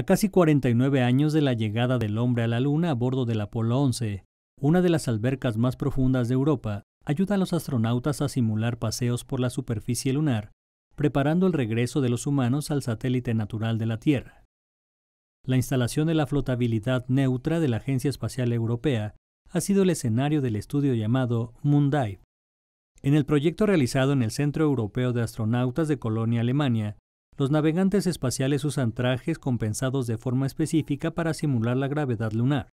A casi 49 años de la llegada del hombre a la Luna a bordo del Apolo 11, una de las albercas más profundas de Europa, ayuda a los astronautas a simular paseos por la superficie lunar, preparando el regreso de los humanos al satélite natural de la Tierra. La instalación de la flotabilidad neutra de la Agencia Espacial Europea ha sido el escenario del estudio llamado Moondive. En el proyecto realizado en el Centro Europeo de Astronautas de Colonia, Alemania, los navegantes espaciales usan trajes compensados de forma específica para simular la gravedad lunar.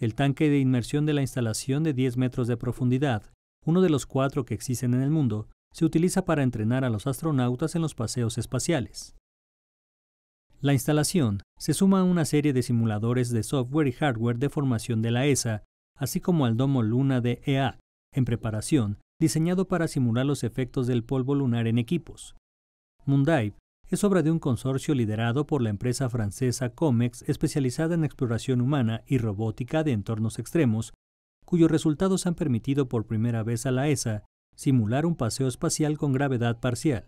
El tanque de inmersión de la instalación de 10 metros de profundidad, uno de los cuatro que existen en el mundo, se utiliza para entrenar a los astronautas en los paseos espaciales. La instalación se suma a una serie de simuladores de software y hardware de formación de la ESA, así como al domo Luna de EA, en preparación, diseñado para simular los efectos del polvo lunar en equipos es obra de un consorcio liderado por la empresa francesa Comex especializada en exploración humana y robótica de entornos extremos, cuyos resultados han permitido por primera vez a la ESA simular un paseo espacial con gravedad parcial.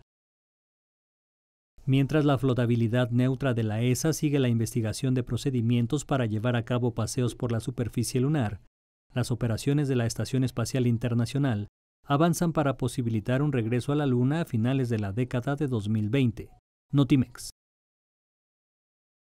Mientras la flotabilidad neutra de la ESA sigue la investigación de procedimientos para llevar a cabo paseos por la superficie lunar, las operaciones de la Estación Espacial Internacional avanzan para posibilitar un regreso a la Luna a finales de la década de 2020. Notimex.